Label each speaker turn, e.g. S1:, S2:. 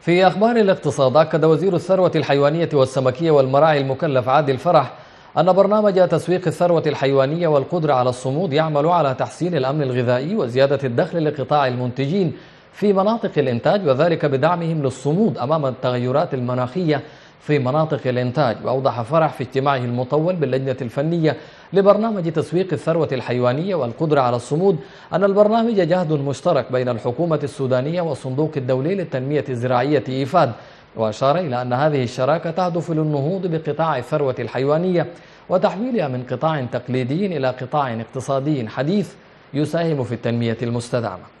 S1: في أخبار الاقتصاد أكد وزير الثروة الحيوانية والسمكية والمراعي المكلف عادل فرح أن برنامج تسويق الثروة الحيوانية والقدرة على الصمود يعمل على تحسين الأمن الغذائي وزيادة الدخل لقطاع المنتجين في مناطق الإنتاج وذلك بدعمهم للصمود أمام التغيرات المناخية في مناطق الإنتاج وأوضح فرح في اجتماعه المطول باللجنة الفنية لبرنامج تسويق الثروة الحيوانية والقدرة على الصمود أن البرنامج جهد مشترك بين الحكومة السودانية والصندوق الدولي للتنمية الزراعية إيفاد وأشار إلى أن هذه الشراكة تهدف للنهوض بقطاع الثروة الحيوانية وتحويلها من قطاع تقليدي إلى قطاع اقتصادي حديث يساهم في التنمية المستدامة